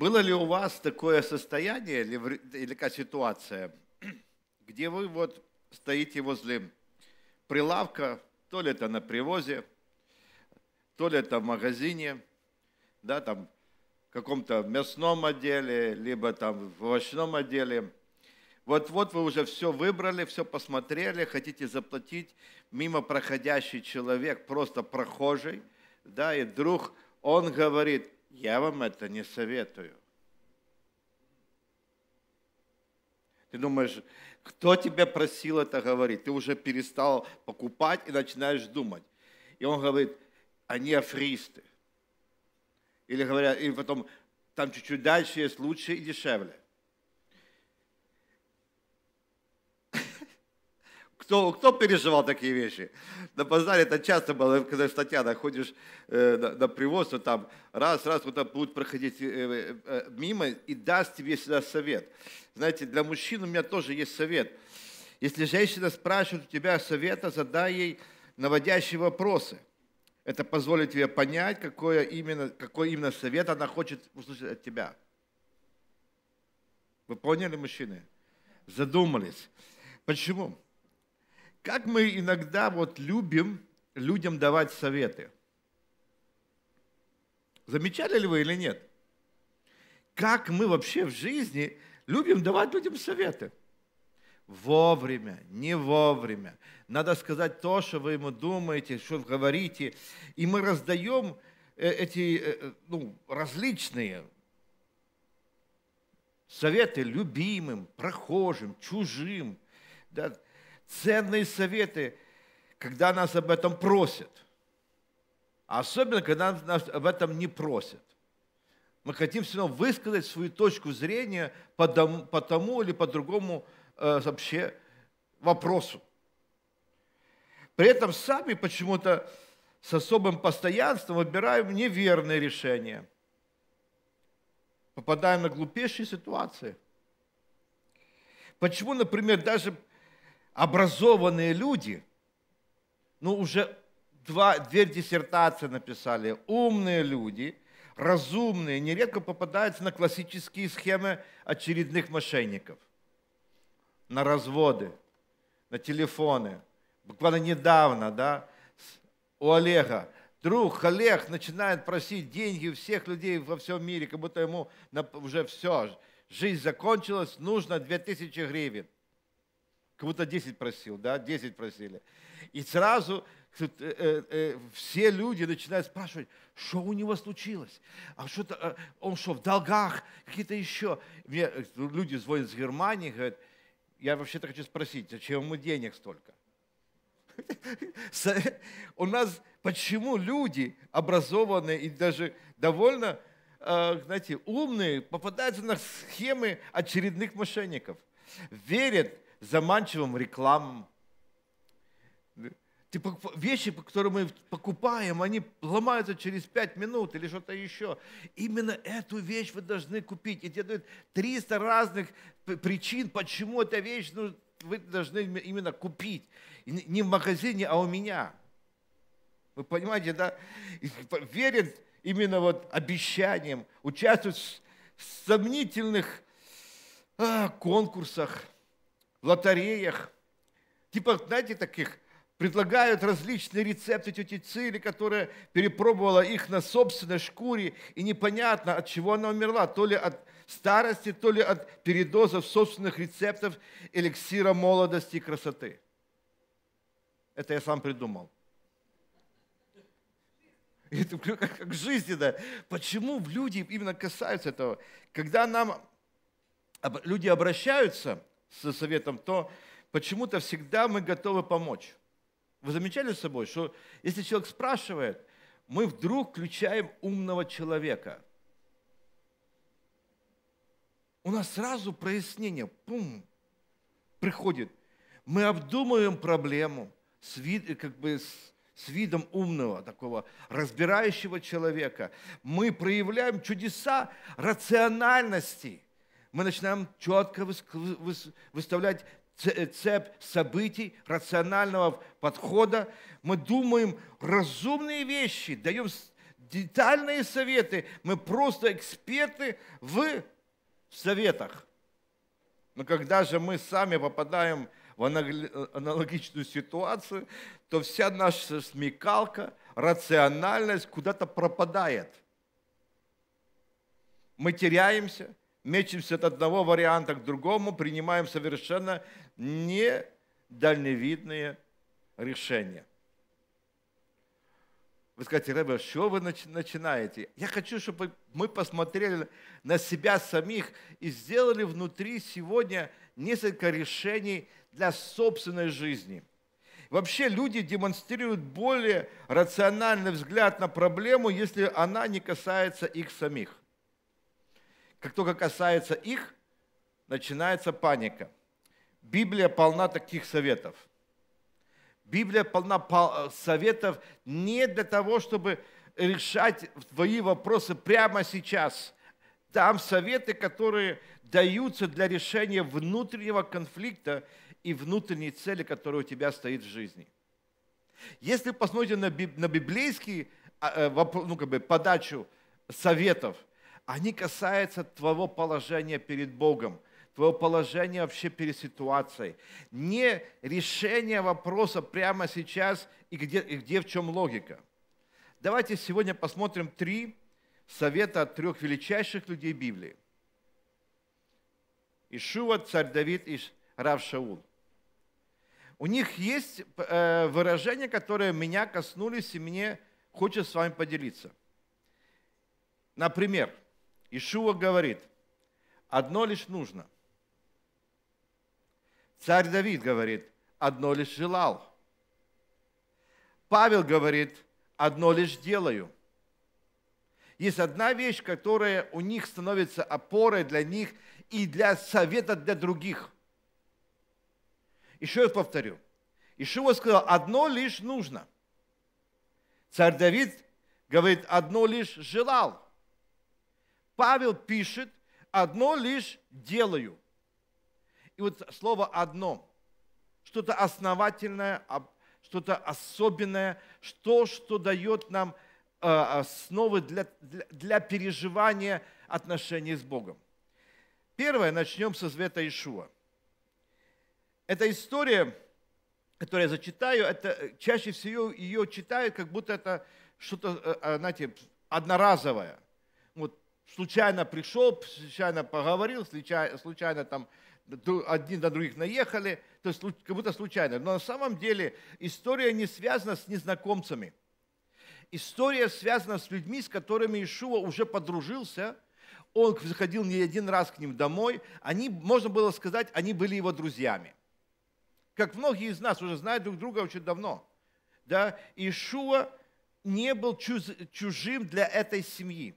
Было ли у вас такое состояние или, или какая ситуация, где вы вот стоите возле прилавка, то ли это на привозе, то ли это в магазине, да, там в каком-то мясном отделе, либо там в овощном отделе. Вот, вот вы уже все выбрали, все посмотрели, хотите заплатить, мимо проходящий человек, просто прохожий, да, и вдруг он говорит, я вам это не советую. Ты думаешь, кто тебя просил это говорить? Ты уже перестал покупать и начинаешь думать. И он говорит, они афристы. Или говорят, и потом, там чуть-чуть дальше есть лучше и дешевле. Кто, кто переживал такие вещи? На базаре это часто было, когда в Татьяна ходишь э, на, на привоз, там раз, раз куда то будет проходить э, э, э, мимо и даст тебе всегда совет. Знаете, для мужчин у меня тоже есть совет. Если женщина спрашивает у тебя совета, задай ей наводящие вопросы. Это позволит тебе понять, какое именно, какой именно совет она хочет услышать от тебя. Вы поняли, мужчины? Задумались. Почему? Как мы иногда вот любим людям давать советы. Замечали ли вы или нет? Как мы вообще в жизни любим давать людям советы? Вовремя, не вовремя. Надо сказать то, что вы ему думаете, что вы говорите. И мы раздаем э, эти э, э, ну, различные советы любимым, прохожим, чужим. Да? ценные советы, когда нас об этом просят. А особенно, когда нас об этом не просят. Мы хотим все равно высказать свою точку зрения по тому, по тому или по другому э, вообще вопросу. При этом сами почему-то с особым постоянством выбираем неверные решения. Попадаем на глупейшие ситуации. Почему, например, даже образованные люди, ну уже два, две диссертации написали, умные люди, разумные, нередко попадаются на классические схемы очередных мошенников, на разводы, на телефоны. Буквально недавно, да, у Олега Друг Олег начинает просить деньги у всех людей во всем мире, как будто ему уже все, жизнь закончилась, нужно 2000 гривен как будто 10 просил, да, 10 просили. И сразу э, э, э, все люди начинают спрашивать, что у него случилось, а что то он что, в долгах, какие-то еще. Мне люди звонят из Германии, говорят, я вообще-то хочу спросить, зачем ему денег столько? У нас почему люди образованные и даже довольно, знаете, умные попадаются на схемы очередных мошенников, верят, заманчивым рекламам. Типа вещи, которые мы покупаем, они ломаются через 5 минут или что-то еще. Именно эту вещь вы должны купить. И тебе дают 300 разных причин, почему эта вещь ну, вы должны именно купить. И не в магазине, а у меня. Вы понимаете, да? Типа, верят именно вот обещаниям, участвуют в сомнительных а, конкурсах – в лотереях. Типа, знаете, таких предлагают различные рецепты тети Цили, которая перепробовала их на собственной шкуре, и непонятно, от чего она умерла, то ли от старости, то ли от передозов собственных рецептов эликсира молодости и красоты. Это я сам придумал. И это как, как в да. Почему люди именно касаются этого? Когда нам люди обращаются – со советом, то почему-то всегда мы готовы помочь. Вы замечали с собой, что если человек спрашивает, мы вдруг включаем умного человека. У нас сразу прояснение, пум, приходит. Мы обдумываем проблему с, вид, как бы с, с видом умного, такого разбирающего человека. Мы проявляем чудеса рациональности – мы начинаем четко выставлять э, цепь событий, рационального подхода. Мы думаем разумные вещи, даем детальные советы. Мы просто эксперты в советах. Но когда же мы сами попадаем в аналогичную ситуацию, то вся наша смекалка, рациональность куда-то пропадает. Мы теряемся, мечемся от одного варианта к другому, принимаем совершенно не решения. Вы скажете, Рэбе, что вы начинаете? Я хочу, чтобы мы посмотрели на себя самих и сделали внутри сегодня несколько решений для собственной жизни. Вообще люди демонстрируют более рациональный взгляд на проблему, если она не касается их самих. Как только касается их, начинается паника. Библия полна таких советов. Библия полна э, советов не для того, чтобы решать твои вопросы прямо сейчас. Там советы, которые даются для решения внутреннего конфликта и внутренней цели, которая у тебя стоит в жизни. Если посмотрите на библейский а, э, ну, как бы, подачу советов – они касаются твоего положения перед Богом, твоего положения вообще перед ситуацией. Не решение вопроса прямо сейчас и где, и где в чем логика. Давайте сегодня посмотрим три совета от трех величайших людей Библии. Ишуа, царь Давид и Рав Шаул. У них есть э, выражения, которые меня коснулись, и мне хочется с вами поделиться. Например, Ишуа говорит, одно лишь нужно. Царь Давид говорит, одно лишь желал. Павел говорит, одно лишь делаю. Есть одна вещь, которая у них становится опорой для них и для совета для других. Еще раз повторю. Ишуа сказал, одно лишь нужно. Царь Давид говорит, одно лишь желал. Павел пишет, одно лишь делаю. И вот слово «одно», что-то основательное, что-то особенное, что, что дает нам э, основы для, для, для переживания отношений с Богом. Первое, начнем со Света Ишуа. Эта история, которую я зачитаю, это, э, чаще всего ее читают, как будто это что-то, э, знаете, одноразовое. Вот случайно пришел, случайно поговорил, случайно, случайно там одни на других наехали, то есть как будто случайно. Но на самом деле история не связана с незнакомцами. История связана с людьми, с которыми Ишуа уже подружился, он заходил не один раз к ним домой, они, можно было сказать, они были его друзьями. Как многие из нас уже знают друг друга очень давно. Да? Ишуа не был чужим для этой семьи.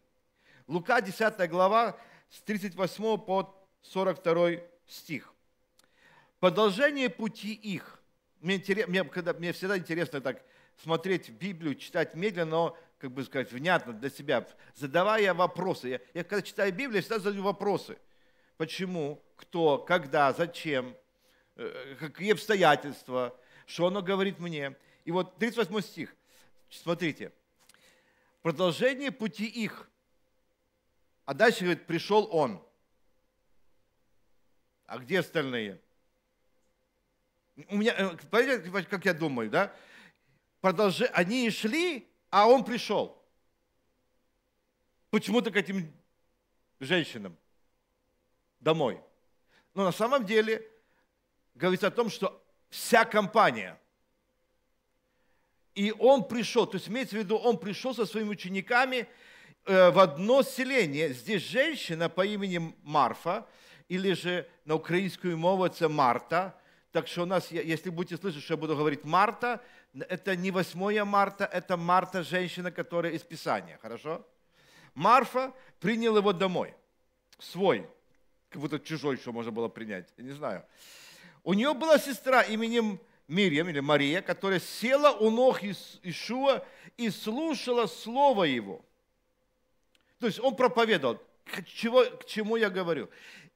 Лука 10 глава с 38 по 42 стих. Продолжение пути их. Мне, мне, когда, мне всегда интересно так смотреть Библию, читать медленно, но, как бы сказать, внятно для себя, задавая вопросы. Я, я когда читаю Библию, я всегда задаю вопросы. Почему, кто, когда, зачем, э, какие обстоятельства, что оно говорит мне. И вот 38 стих, смотрите. Продолжение пути их – а дальше, говорит, пришел он. А где остальные? У меня, э, понимаете, как я думаю, да? Продолжи, они и шли, а он пришел. Почему-то к этим женщинам домой. Но на самом деле говорится о том, что вся компания. И он пришел, то есть имеется в виду, он пришел со своими учениками, Э, в одно селение. Здесь женщина по имени Марфа, или же на украинскую мову это Марта. Так что у нас, если будете слышать, что я буду говорить Марта, это не 8 марта, это Марта, женщина, которая из Писания, хорошо? Марфа приняла его домой, свой, как будто чужой, что можно было принять, я не знаю. У нее была сестра именем Мирьям или Мария, которая села у ног Ишуа и слушала слово его – то есть он проповедовал. К, чего, к чему я говорю?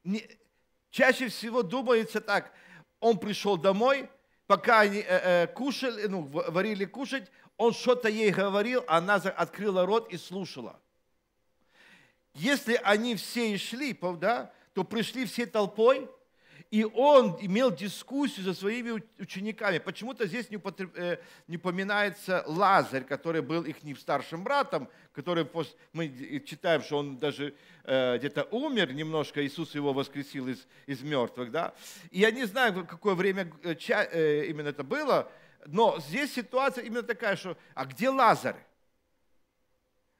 Не, чаще всего думается так, он пришел домой, пока они э, э, кушали, ну, варили кушать, он что-то ей говорил, она открыла рот и слушала. Если они все и шли, да, то пришли все толпой, и он имел дискуссию со своими учениками. Почему-то здесь не, употреб... Э, не упоминается Лазарь, который был их не старшим братом, который пос... мы читаем, что он даже э, где-то умер немножко, Иисус его воскресил из, из мертвых. Да? И я не знаю, какое время э, именно это было, но здесь ситуация именно такая, что «а где Лазарь?»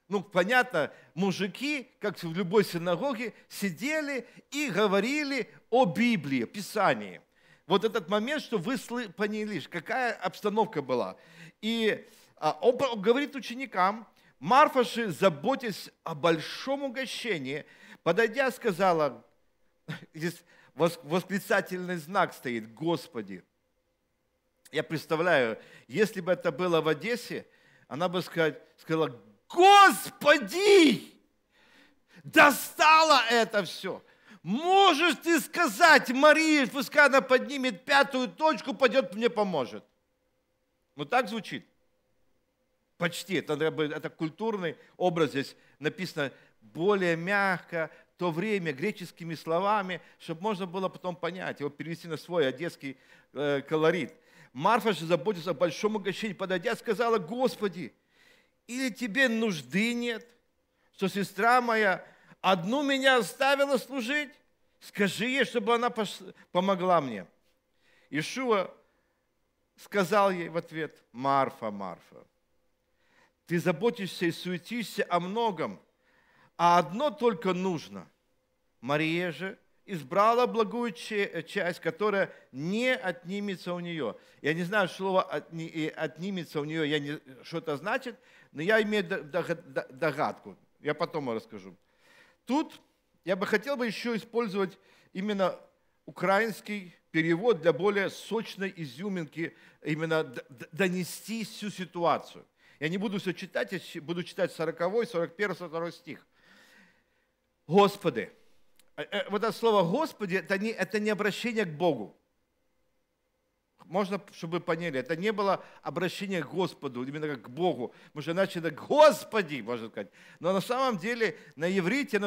ну, понятно, мужики, как в любой синагоге, сидели и говорили о Библии, Писании. Вот этот момент, что вы поняли, какая обстановка была. И а, он говорит ученикам, Марфаши, заботясь о большом угощении, подойдя, сказала, здесь восклицательный знак стоит, Господи. Я представляю, если бы это было в Одессе, она бы сказала, Господи, достало это все. Можешь ты сказать Марии, пускай она поднимет пятую точку, пойдет мне поможет. Ну так звучит. Почти. Это, это культурный образ здесь написано более мягко, то время, греческими словами, чтобы можно было потом понять, его перевести на свой одесский э, колорит. Марфа же заботится о большом угощении, подойдя, сказала, «Господи, или тебе нужды нет, что сестра моя одну меня оставила служить? Скажи ей, чтобы она помогла мне. Ишуа сказал ей в ответ, Марфа, Марфа, ты заботишься и суетишься о многом, а одно только нужно. Мария же избрала благую э, часть, которая не отнимется у нее. Я не знаю, слово отнимется у нее, я не, что это значит но я имею догадку. Я потом расскажу. Тут я бы хотел бы еще использовать именно украинский перевод для более сочной изюминки, именно донести всю ситуацию. Я не буду все читать, я буду читать 40, 41, 42 стих. Господи. Э, э, вот это слово «Господи» это не, это не обращение к Богу можно, чтобы вы поняли, это не было обращение к Господу, именно как к Богу. мы же начали это «Господи», можно сказать. Но на самом деле на иврите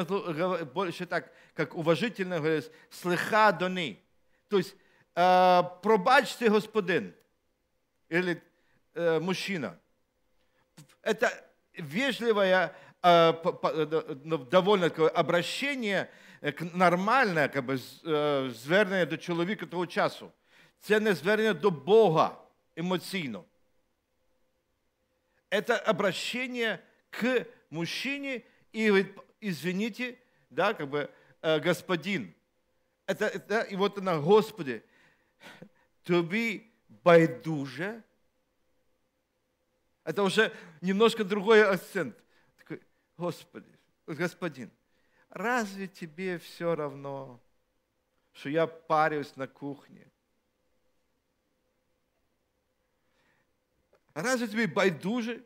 больше так, как уважительно говорится, «слыха дони». То есть э, «пробачьте, господин» или э, «мужчина». Это вежливое, э, ну, довольно такое обращение э, нормальное, как бы, зверное э, до человека того часу це не звернення до Бога емоційно. Это обращение к мужчине и говорит, извините, да, как бы, э, господин. Это, это, и вот она, Господи, тобі байдуже. Это уже немножко другой акцент. Такой, Господи, господин, разве тебе все равно, что я парюсь на кухне? Разве тобі байдуже,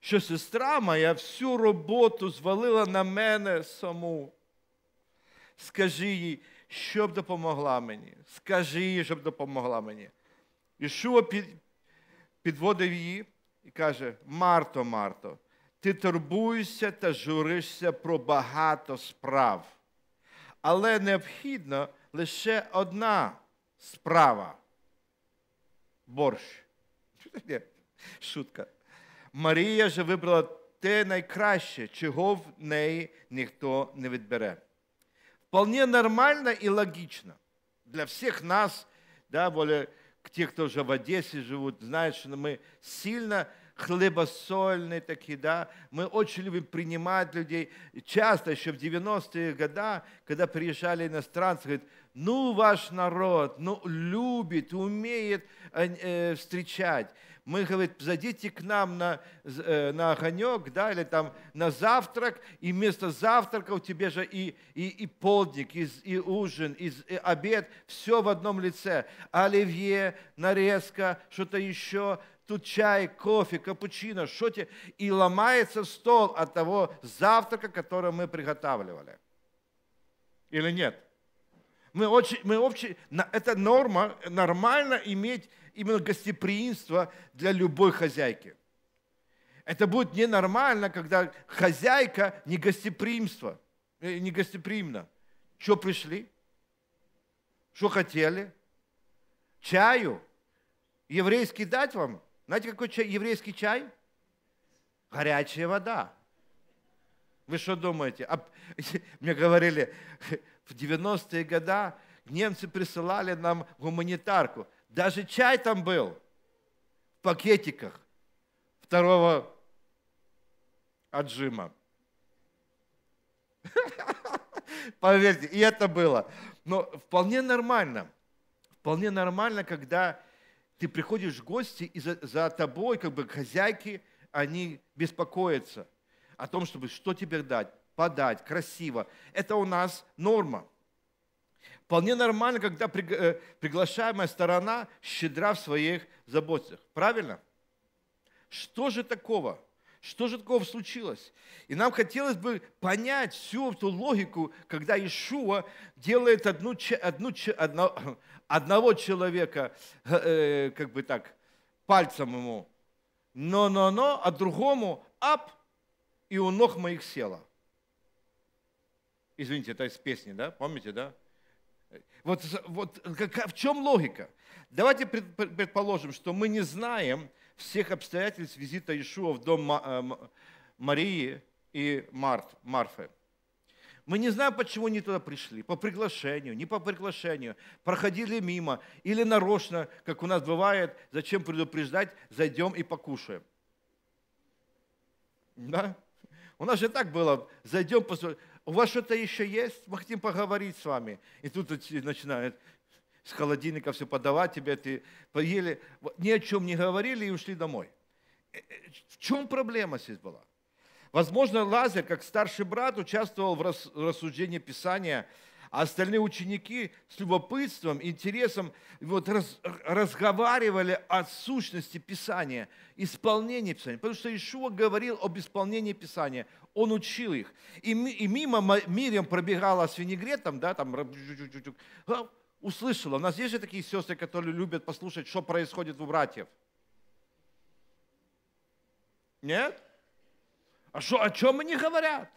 що сестра моя всю роботу звалила на мене саму? Скажи їй, щоб допомогла мені. Скажи їй, щоб допомогла мені. Ішуа підводив її і каже: Марто, Марто, ти турбуєшся та журишся про багато справ, але необхідно лише одна справа борщ. Шутка. Марія же вибрала те найкраще, чого в неї ніхто не відбере. Вполне нормально і логічно для всіх нас, да, более те, кто уже в Одессе живут, знают, что мы сильно хлебосольные такие, да, мы очень любим принимать людей. Часто еще в 90-е годы, когда приезжали иностранцы, говорят, ну, ваш народ, ну, любит, умеет э, э встречать. Мы, говорит, зайдите к нам на, э, на огонек, да, или там на завтрак, и вместо завтрака у тебя же и, и, и полдник, и, и ужин, и, и э, обед, все в одном лице. Оливье, нарезка, что-то еще, тут чай, кофе, капучино, что тебе. И ломается стол от того завтрака, который мы приготавливали. Или нет? Мы очень, мы общий, это норма, нормально иметь именно гостеприимство для любой хозяйки. Это будет ненормально, когда хозяйка не гостеприимство, э, не гостеприимна. Что пришли? Что хотели? Чаю? Еврейский дать вам? Знаете, какой чай? еврейский чай? Горячая вода. Вы что думаете? А, мне говорили, в 90-е годы немцы присылали нам гуманитарку – даже чай там был в пакетиках второго отжима. Поверьте, и это было. Но вполне нормально. Вполне нормально, когда ты приходишь в гости, и за, за тобой, как бы хозяйки, они беспокоятся о том, чтобы что тебе дать, подать красиво. Это у нас норма. Вполне нормально, когда э, приглашаемая сторона щедра в своих заботах. Правильно? Что же такого? Что же такого случилось? И нам хотелось бы понять всю эту логику, когда Ишуа делает одну, одну, одно, одного человека, э, э, как бы так, пальцем ему, но-но-но, а другому ап, и у ног моих села. Извините, это из песни, да? Помните, да? Вот, вот как, в чем логика? Давайте предположим, что мы не знаем всех обстоятельств визита Иешуа в дом э, Марии и Март, Марфы. Мы не знаем, почему они туда пришли. По приглашению, не по приглашению. Проходили мимо. Или нарочно, как у нас бывает, зачем предупреждать, зайдем и покушаем. Да? У нас же так было. Зайдем, посмотрим у вас что-то еще есть? Мы хотим поговорить с вами. И тут начинают с холодильника все подавать тебе, ты поели, ни о чем не говорили и ушли домой. Э, э, в чем проблема здесь была? Возможно, Лазарь, как старший брат, участвовал в рассуждении Писания – а остальные ученики с любопытством, интересом вот, раз, разговаривали о сущности Писания, исполнении Писания. Потому что Ишуа говорил об исполнении Писания. Он учил их. И, и мимо Мирьям пробегала с винегретом, да, там, а, услышала. У нас есть же такие сестры, которые любят послушать, что происходит у братьев. Нет? А что, о чем они говорят?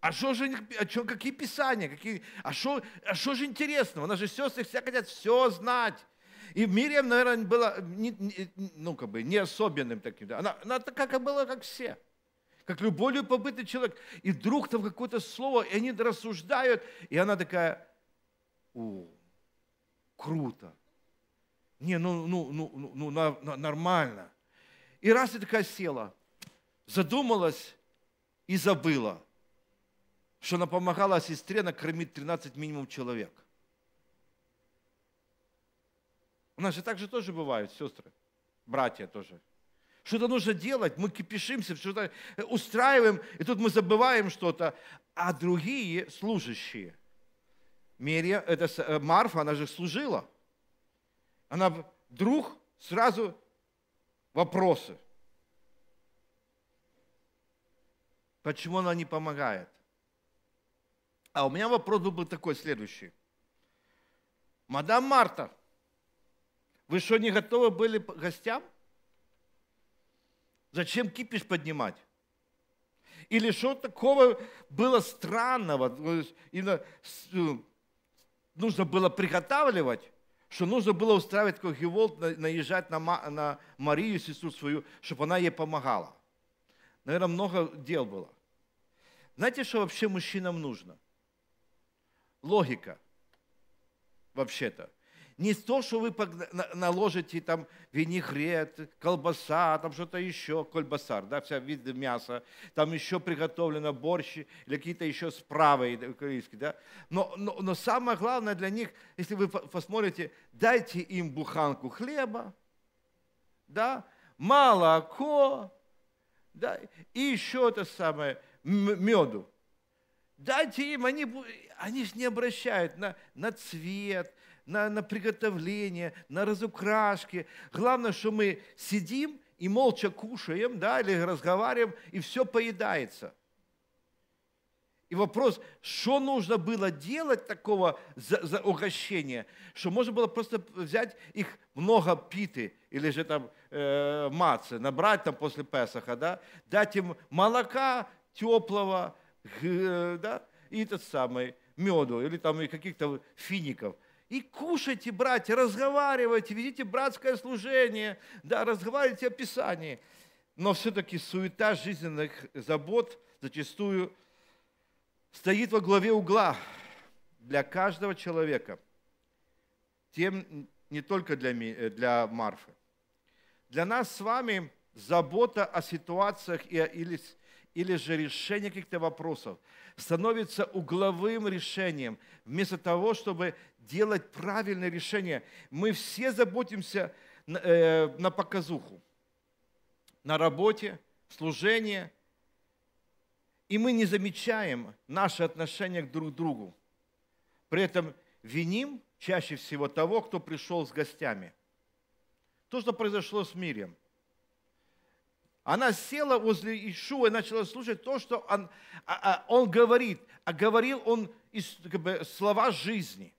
А что же, о чем какие писания, какие, а что а что же интересного? У нас же сестры все хотят все знать. И в Мириам, наверное, была не, не, ну, как бы, не особенным таким. Она, она такая как была, как все. Как любовью побытый человек. И вдруг там какое-то слово, и они рассуждают. И она такая, о, круто. Не, ну, ну, ну, ну, ну на, на, нормально. И раз и такая села, задумалась и забыла – что она помогала сестре накормить 13 минимум человек. У нас же так же тоже бывают сестры, братья тоже. Что-то нужно делать, мы кипишимся, что-то э, устраиваем, и тут мы забываем что-то. А другие служащие, Мерия, это э, Марфа, она же служила. Она вдруг сразу вопросы. Почему она не помогает? А у меня вопрос был бы такой следующий. Мадам Марта, вы что, не готовы были гостям? Зачем кипиш поднимать? Или что такого было странного? Э, нужно было приготавливать, что нужно было устраивать такой геволт, наезжать на, на Марию, сестру свою, чтобы она ей помогала. Наверное, много дел было. Знаете, что вообще мужчинам нужно – логика, вообще-то. Не то, что вы наложите там винегрет, колбаса, там что-то еще, кольбасар, да, вся виды мяса, там еще приготовлено борщ или какие-то еще справы корейские, да. Но, но, но самое главное для них, если вы посмотрите, дайте им буханку хлеба, да, молоко, да, и еще это самое, меду. Дайте им, они, они же не обращают на, на цвет, на, на приготовление, на разукрашки. Главное, что мы сидим и молча кушаем, да, или разговариваем, и все поедается. И вопрос, что нужно было делать такого за, за угощения, что можно было просто взять их много питы или же там э, мацы, набрать там после Песаха, да, дать им молока теплого, да, и этот самый меду, или там и каких-то фиников. И кушайте, братья, разговаривайте, ведите братское служение, да, разговаривайте о Писании. Но все-таки суета жизненных забот зачастую стоит во главе угла для каждого человека, тем не только для, э, для Марфы. Для нас с вами забота о ситуациях и, или или же решение каких-то вопросов становится угловым решением, вместо того, чтобы делать правильное решение. Мы все заботимся на, э, на показуху, на работе, служение и мы не замечаем наши отношения друг к другу. При этом виним чаще всего того, кто пришел с гостями. То, что произошло с Мирием – она села возле Ишуа и начала слушать то, что он, а, а, он говорит. А говорил он из, как бы, слова жизни.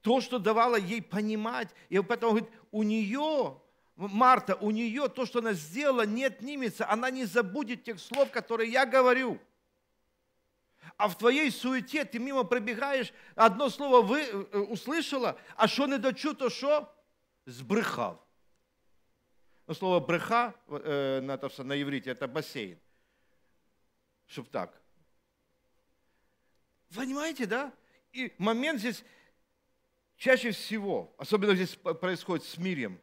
То, что давало ей понимать. И поэтому говорит, у нее, Марта, у нее то, что она сделала, не отнимется. Она не забудет тех слов, которые я говорю. А в твоей суете ты мимо пробегаешь, одно слово вы, э, услышала, а что не дочу, то что? Сбрыхал. Но слово бреха э, на, на иврите – это бассейн. Чтоб так. Понимаете, да? И момент здесь чаще всего, особенно здесь происходит с Мирием,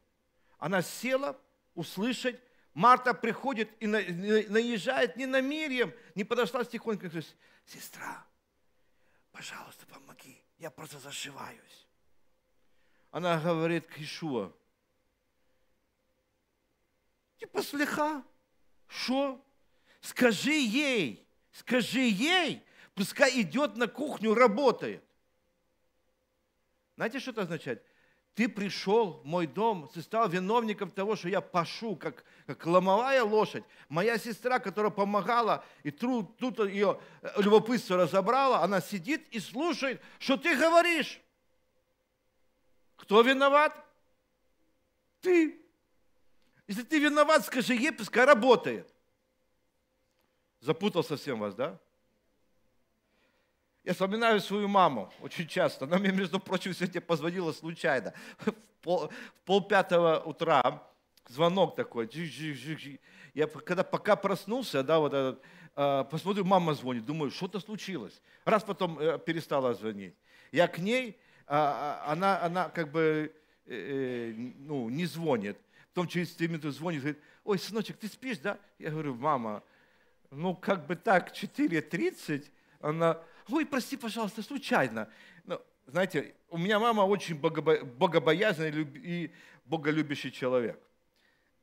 она села услышать, Марта приходит и наезжает не на Мирием, не подошла тихонько говорит, сестра, пожалуйста, помоги, я просто зашиваюсь. Она говорит к Ишуа, Типа слегка. Что? Скажи ей, скажи ей, пускай идет на кухню, работает. Знаете, что это означает? Ты пришел в мой дом, ты стал виновником того, что я пашу, как, как ломовая лошадь. Моя сестра, которая помогала, и тут, тут ее э, любопытство разобрала, она сидит и слушает, что ты говоришь. Кто виноват? Ты. Если ты виноват, скажи епископ работает. Запутал совсем вас, да? Я вспоминаю свою маму очень часто. Она мне, между прочим, сегодня позвонила случайно. В, пол, в полпятого утра звонок такой. Я когда пока проснулся, да, вот этот, а, посмотрю, мама звонит, думаю, что-то случилось. Раз потом э, перестала звонить. Я к ней, а, а, она, она как бы э, э, ну, не звонит. Потом через 4 минуты звонит, говорит, ой, сыночек, ты спишь, да? Я говорю, мама, ну как бы так, 4.30, она, ой, прости, пожалуйста, случайно. Ну, знаете, у меня мама очень богобоязный и боголюбящий человек.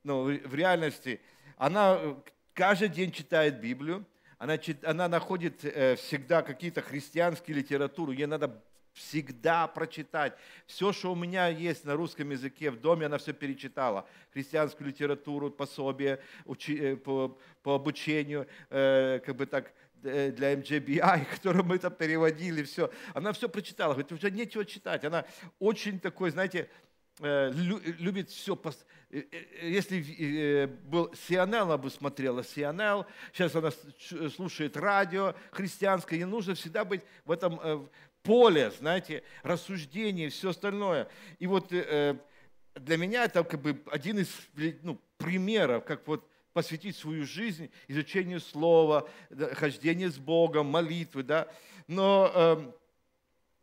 Но ну, в реальности она э, каждый день читает Библию, она, она находит э, всегда какие-то христианские литературы, ей надо всегда прочитать. Все, что у меня есть на русском языке в доме, она все перечитала. Христианскую литературу, пособие учи, э, по, по обучению, э, как бы так, э, для MJBI, которым мы там переводили, все. Она все прочитала, говорит, уже нечего читать. Она очень такой, знаете, э, любит все. Если был CNL, она бы смотрела CNL, сейчас она слушает радио христианское, ей нужно всегда быть в этом поле, знаете, рассуждение, все остальное. И вот э, э, для меня это как бы один из ну, примеров, как вот посвятить свою жизнь изучению слова, хождение с Богом, молитвы, да. Но эм,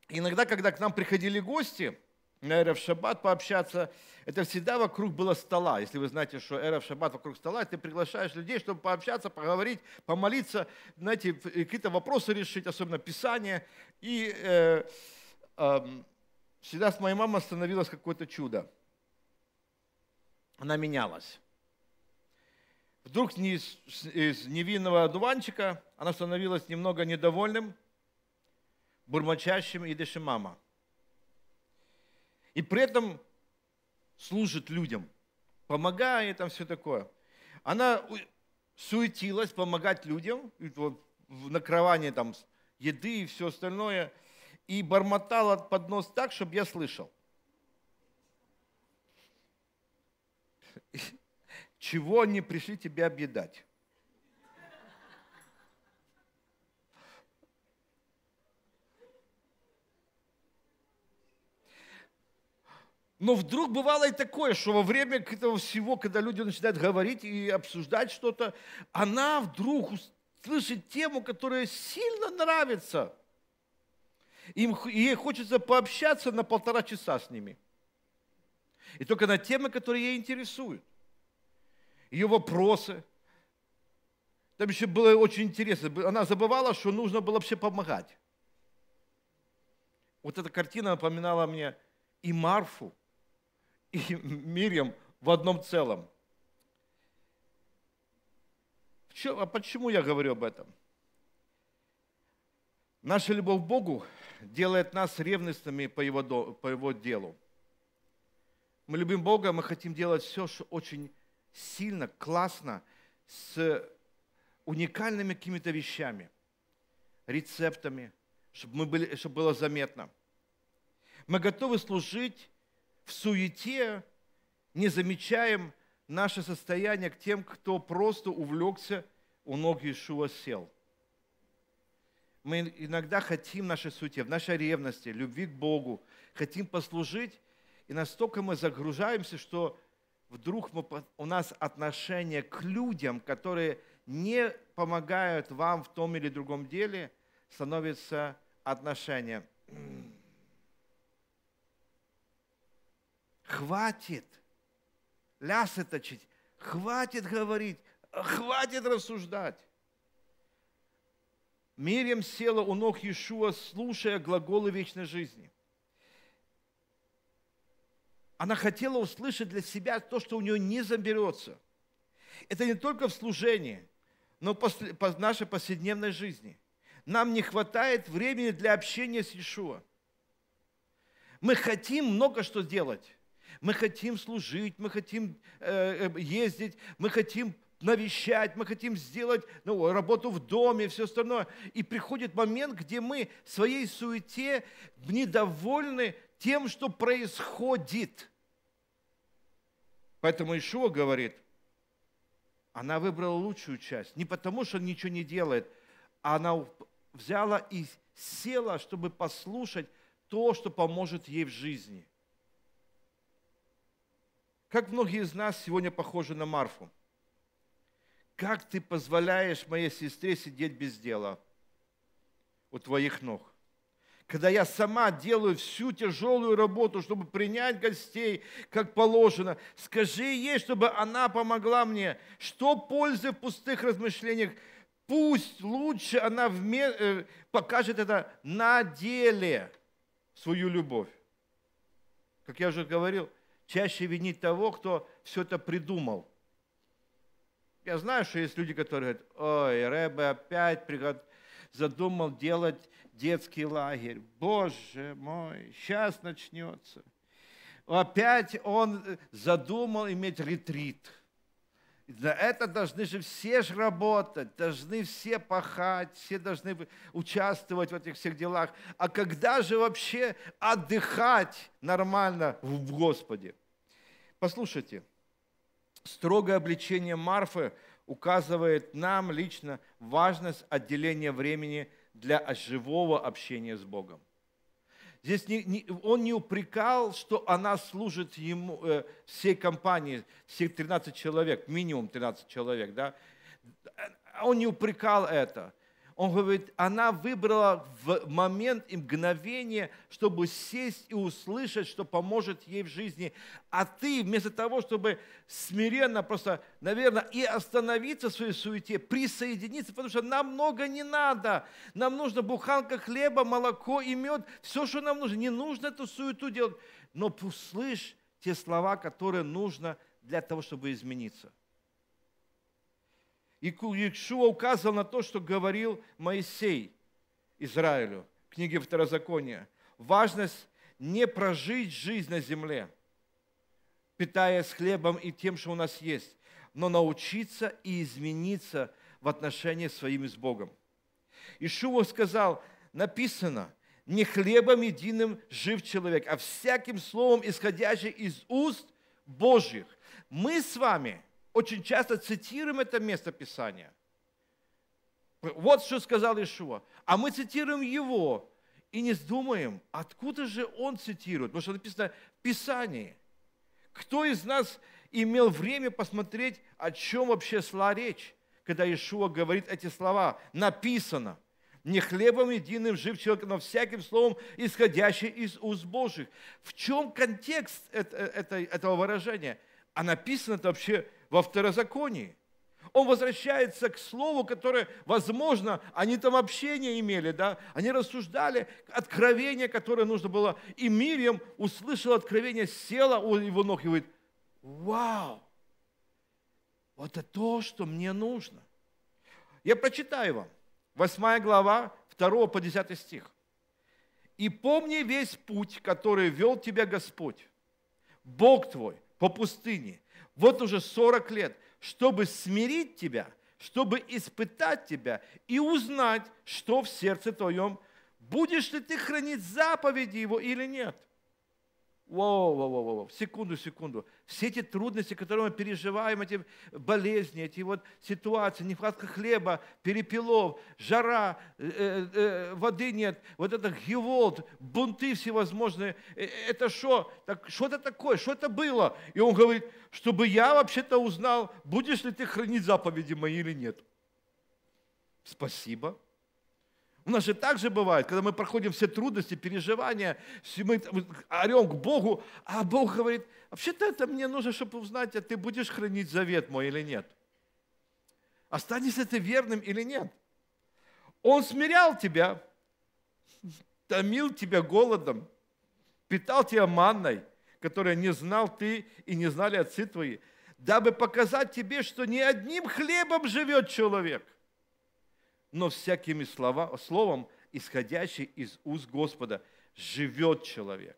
иногда, когда к нам приходили гости, на в Шаббат пообщаться. Это всегда вокруг было стола. Если вы знаете, что Эров Шаббат вокруг стола, ты приглашаешь людей, чтобы пообщаться, поговорить, помолиться, знаете, э, какие-то вопросы решить, особенно Писание. И э, э, всегда с моей мамой становилось какое-то чудо. Она менялась. Вдруг из, из невинного одуванчика она становилась немного недовольным, бурмочащим и мама. И при этом служит людям, помогает там все такое. Она суетилась помогать людям, вот, в накрывание там еды и все остальное, и бормотала под нос так, чтобы я слышал. Чего не пришли тебя объедать? Но вдруг бывало и такое, что во время этого всего, когда люди начинают говорить и обсуждать что-то, она вдруг слышит тему, которая сильно нравится. Им, ей хочется пообщаться на полтора часа с ними. И только на темы, которые ей интересуют. Ее вопросы. Там еще было очень интересно. Она забывала, что нужно было вообще помогать. Вот эта картина напоминала мне и Марфу, и мирем в одном целом. А почему я говорю об этом? Наша любовь к Богу делает нас ревностными по его, по его делу. Мы любим Бога, мы хотим делать все, что очень сильно, классно, с уникальными какими-то вещами, рецептами, чтобы, мы были, чтобы было заметно. Мы готовы служить в суете не замечаем наше состояние к тем, кто просто увлекся у ног Иешуа сел. Мы иногда хотим в нашей сути, в нашей ревности, любви к Богу, хотим послужить, и настолько мы загружаемся, что вдруг мы, у нас отношение к людям, которые не помогают вам в том или другом деле, становится отношение – Хватит лясы точить, хватит говорить, хватит рассуждать. Мирьям села у ног Иешуа, слушая глаголы вечной жизни. Она хотела услышать для себя то, что у нее не заберется. Это не только в служении, но после, по нашей повседневной жизни. Нам не хватает времени для общения с Иешуа. Мы хотим много что сделать. Мы хотим служить, мы хотим э, э, ездить, мы хотим навещать, мы хотим сделать ну, работу в доме, все остальное. И приходит момент, где мы в своей суете недовольны тем, что происходит. Поэтому Ишуа говорит, она выбрала лучшую часть. Не потому, что ничего не делает, а она взяла и села, чтобы послушать то, что поможет ей в жизни. Как многие из нас сегодня похожи на Марфу. Как ты позволяешь моей сестре сидеть без дела у твоих ног? когда я сама делаю всю тяжелую работу, чтобы принять гостей, как положено. Скажи ей, чтобы она помогла мне. Что пользы в пустых размышлениях? Пусть лучше она вме... Э, покажет это на деле, свою любовь. Как я уже говорил, чаще винить того, кто все это придумал. Я знаю, что есть люди, которые говорят, ой, Рэбе опять приготовил задумал делать детский лагерь. Боже мой, сейчас начнется. Опять он э, задумал иметь ретрит – и это должны же все же работать, должны все пахать, все должны участвовать в этих всех делах. А когда же вообще отдыхать нормально в Господе? Послушайте, строгое обличение Марфы указывает нам лично важность отделения времени для живого общения с Богом. Здесь не, не, он не упрекал, что она служит ему, э, всей компании, всех 13 человек, минимум 13 человек. Да? Он не упрекал это. Он говорит, она выбрала в момент и мгновение, чтобы сесть и услышать, что поможет ей в жизни. А ты, вместо того, чтобы смиренно просто, наверное, и остановиться в своей суете, присоединиться, потому что нам много не надо. Нам нужно буханка хлеба, молоко и мед, все, что нам нужно. Не нужно эту суету делать, но услышь те слова, которые нужно для того, чтобы измениться. И Иешуа указывал на то, что говорил Моисей Израилю в книге Второзакония. Важность не прожить жизнь на земле, питаясь хлебом и тем, что у нас есть, но научиться и измениться в отношении своими с Богом. Ишуа сказал, написано, не хлебом единым жив человек, а всяким словом, исходящим из уст Божьих. Мы с вами – очень часто цитируем это место Писания. Вот что сказал Ишуа. А мы цитируем его и не думаем, откуда же он цитирует. Потому что написано в Писании. Кто из нас имел время посмотреть, о чем вообще шла речь, когда Иешуа говорит эти слова? Написано – не хлебом единым жив человек, но всяким словом, исходящим из уст Божьих. В чем контекст э, этого выражения? А написано это вообще во второзаконии. Он возвращается к слову, которое, возможно, они там общение имели, да? Они рассуждали откровение, которое нужно было. И Мирьям услышал откровение, села у его ног и говорит, вау, вот это то, что мне нужно. Я прочитаю вам. 8 глава, 2 по 10 стих. «И помни весь путь, который вел тебя Господь, Бог твой, по пустыне, вот уже 40 лет, чтобы смирить тебя, чтобы испытать тебя и узнать, что в сердце твоем, будешь ли ты хранить заповеди его или нет. Воу, воу, воу, воу, секунду, секунду. Все эти трудности, которые мы переживаем, эти болезни, эти вот ситуации, нехватка хлеба, перепелов, жара, э, э, э воды нет, вот это геволт, бунты всевозможные, э, это что? Так, что это такое? Что это было? И он говорит, чтобы я вообще-то узнал, будешь ли ты хранить заповеди мои или нет. Спасибо. У нас же так же бывает, когда мы проходим все трудности, переживания, мы орем к Богу, а Бог говорит, вообще-то это мне нужно, чтобы узнать, а ты будешь хранить завет мой или нет. Останешься ты верным или нет. Он смирял тебя, томил тебя голодом, питал тебя манной, которую не знал ты и не знали отцы твои, дабы показать тебе, что не одним хлебом живет человек – но всякими слова, словом, исходящим из уст Господа, живет человек.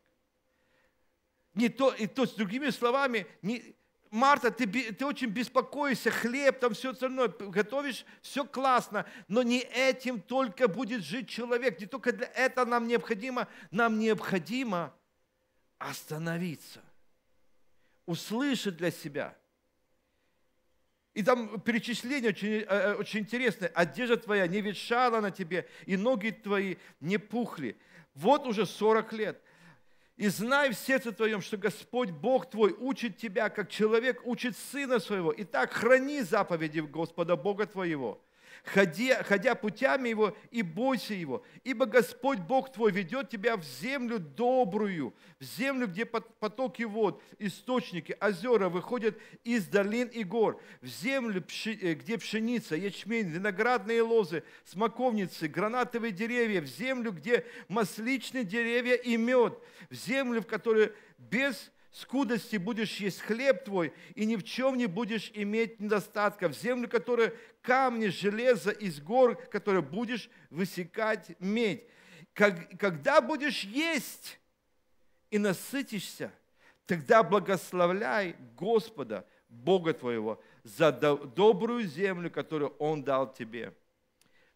Не то, и то, с другими словами, не, Марта, ты, ты очень беспокоишься, хлеб, там все остальное, готовишь, все классно, но не этим только будет жить человек, не только для этого нам необходимо, нам необходимо остановиться, услышать для себя – и там перечисление очень, э, э, очень интересное. Одежда твоя не ветшала на тебе, и ноги твои не пухли. Вот уже 40 лет. И знай в сердце твоем, что Господь Бог твой учит тебя, как человек учит сына своего. Итак, храни заповеди Господа Бога твоего – ходя, ходя путями Его и бойся Его, ибо Господь Бог твой ведет тебя в землю добрую, в землю, где потоки вод, источники, озера выходят из долин и гор, в землю, э, где пшеница, ячмень, виноградные лозы, смоковницы, гранатовые деревья, в землю, где масличные деревья и мед, в землю, в которой без скудости будешь есть хлеб твой, и ни в чем не будешь иметь недостатка. В землю, которая камни, железо из гор, которые будешь высекать медь. Как, когда будешь есть и насытишься, тогда благословляй Господа, Бога твоего, за до, добрую землю, которую Он дал тебе.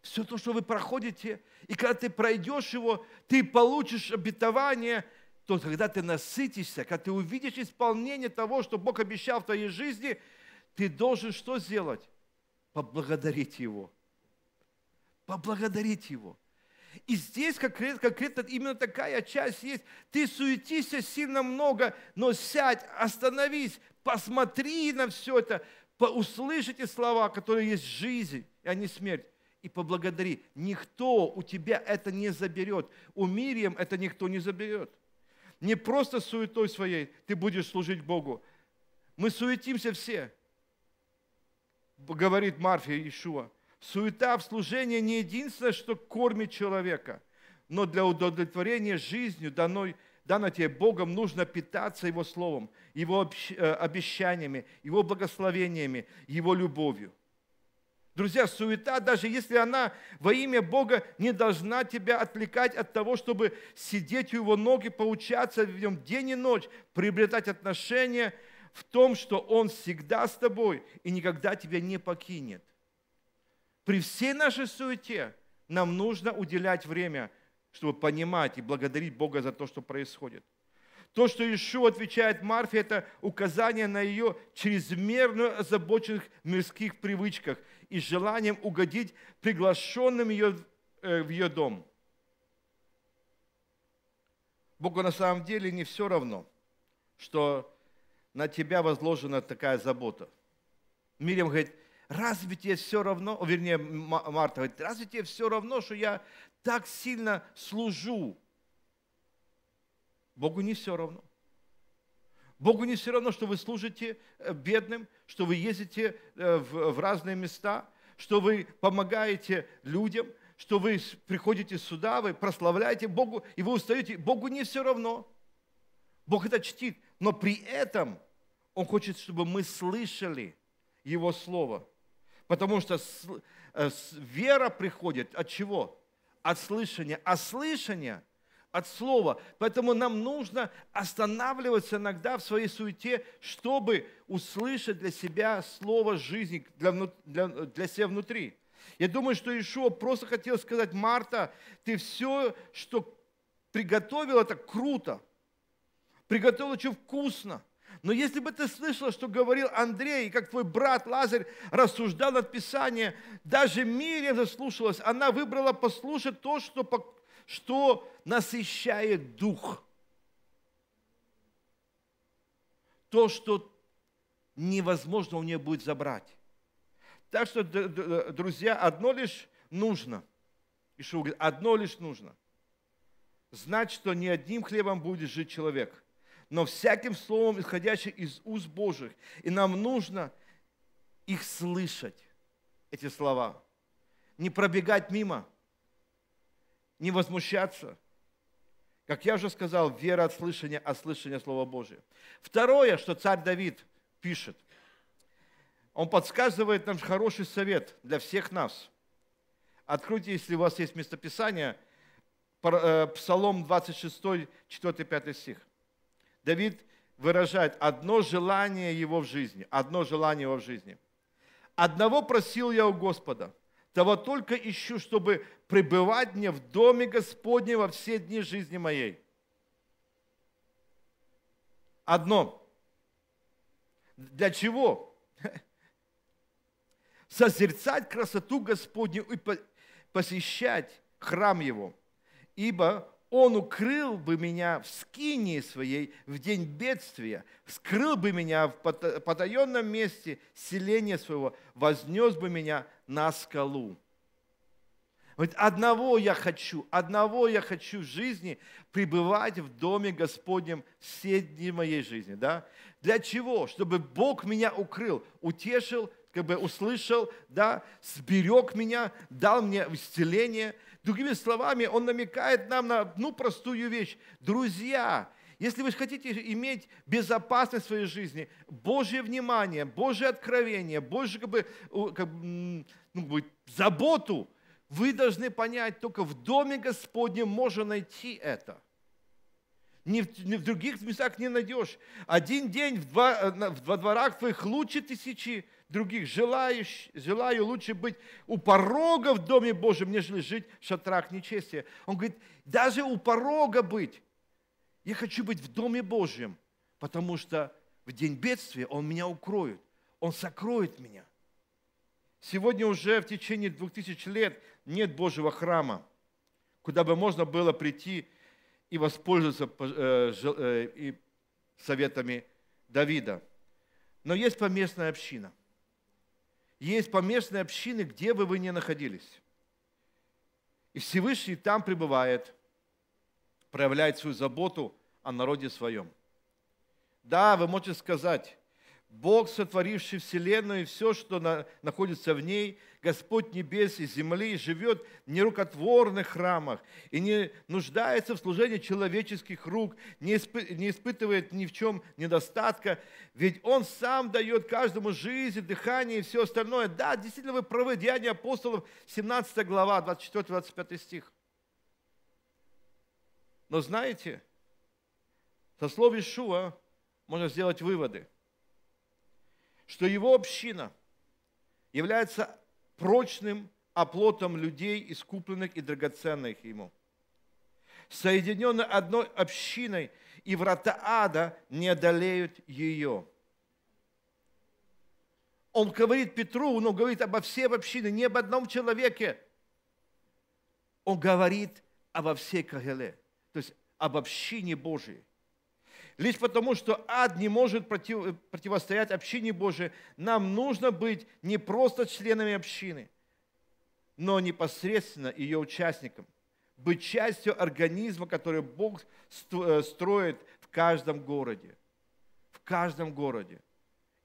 Все то, что вы проходите, и когда ты пройдешь его, ты получишь обетование – то когда ты насытишься, когда ты увидишь исполнение того, что Бог обещал в твоей жизни, ты должен что сделать? Поблагодарить Его. Поблагодарить Его. И здесь конкретно, конкретно именно такая часть есть. Ты суетишься сильно много, но сядь, остановись, посмотри на все это, услышите слова, которые есть жизнь, а не смерть, и поблагодари. Никто у тебя это не заберет. У Мирием это никто не заберет не просто суетой своей ты будешь служить Богу. Мы суетимся все, говорит Марфия Иешуа. Суета в служении не единственное, что кормит человека, но для удовлетворения жизнью данной данной тебе Богом, нужно питаться Его Словом, Его э, обещаниями, Его благословениями, Его любовью. Друзья, суета, даже если она во имя Бога не должна тебя отвлекать от того, чтобы сидеть у его ног и поучаться в нем день и ночь, приобретать отношения в том, что он всегда с тобой и никогда тебя не покинет. При всей нашей суете нам нужно уделять время, чтобы понимать и благодарить Бога за то, что происходит. То, что Ишу отвечает Марфе, это указание на ее чрезмерную озабоченных мирских привычках – и желанием угодить приглашенным ее, э, в ее дом. Богу на самом деле не все равно, что на тебя возложена такая забота. Мирим говорит, разве тебе все равно, вернее, Марта говорит, разве тебе все равно, что я так сильно служу? Богу не все равно. Богу не все равно, что вы служите э, бедным, что вы ездите э, в разные места, что вы помогаете людям, что вы приходите сюда, вы прославляете Богу, и вы устаете. Богу не все равно. Бог это чтит, но при этом Он хочет, чтобы мы слышали Его Слово. Потому что э, вера приходит от чего? От слышания. А слышание – от слова. Поэтому нам нужно останавливаться иногда в своей суете, чтобы услышать для себя слово жизни, для, для, для себя внутри. Я думаю, что Ишуа просто хотел сказать, Марта, ты все, что приготовила, это круто. Приготовила, что вкусно. Но если бы ты слышал, что говорил Андрей, как твой брат Лазарь рассуждал над Писанием, даже Мирия заслушалась, она выбрала послушать то, что, что насыщает дух. То, что невозможно у нее будет забрать. Так что, друзья, одно лишь нужно. Ишуа говорит, одно лишь нужно. Знать, что не одним хлебом будет жить человек – но всяким словом, исходящим из уст Божьих. И нам нужно их слышать, эти слова. Не пробегать мимо, не возмущаться. Как я уже сказал, вера от слышания, от слышания Слова Божия. Второе, что царь Давид пишет, он подсказывает нам хороший совет для всех нас. Откройте, если у вас есть местописание, э, Псалом 26, 4-5 стих. Давид выражает одно желание его в жизни, одно желание его в жизни. «Одного просил я у Господа, того только ищу, чтобы пребывать мне в доме Господне во все дни жизни моей». Одно. Для чего? Созерцать красоту Господню и посещать храм Его, ибо он укрыл бы меня в скинии своей в день бедствия, скрыл бы меня в потаенном месте селения своего, вознес бы меня на скалу. Говорит, одного я хочу, одного я хочу в жизни пребывать в доме Господнем все дни моей жизни. Да? Для чего? Чтобы Бог меня укрыл, утешил, как бы услышал, да, сберег меня, дал мне исцеление – Другими словами, он намекает нам на одну простую вещь. Друзья, если вы хотите иметь безопасность в своей жизни, Божье внимание, Божье откровение, Божье как бы, как, ну, заботу, вы должны понять, только в доме Господнем можно найти это. Ни в, ни в других местах не найдешь. Один день в, два, э, в два дворах твоих лучше тысячи других. Желаю, желаю лучше быть у порога в Доме Божьем, нежели жить в шатрах нечестия. Он говорит, даже у порога быть. Я хочу быть в Доме Божьем, потому что в день бедствия Он меня укроет, Он сокроет меня. Сегодня уже в течение двух тысяч лет нет Божьего храма, куда бы можно было прийти и воспользоваться э, э, советами Давида. Но есть поместная община – есть поместные общины, где бы вы ни находились. И Всевышний там пребывает, проявляет свою заботу о народе своем. Да, вы можете сказать, Бог, сотворивший Вселенную и все, что на, находится в ней, Господь небес и земли, живет в нерукотворных храмах и не нуждается в служении человеческих рук, не, испы, не испытывает ни в чем недостатка, ведь Он сам дает каждому жизнь, дыхание и все остальное. Да, действительно, вы правы, Деяния апостолов, 17 глава, 24-25 стих. Но знаете, со слов Ишуа можно сделать выводы – что его община является прочным оплотом людей, искупленных и драгоценных ему. Соединенной одной общиной, и врата ада не одолеют ее. Он говорит Петру, но говорит обо всей общине, не об одном человеке. Он говорит обо всей Кагеле, то есть об общине Божьей лишь потому, что ад не может против, э, противостоять общине Божией, нам нужно быть не просто членами общины, но непосредственно ее участником, быть частью организма, который Бог э, строит в каждом городе. В каждом городе.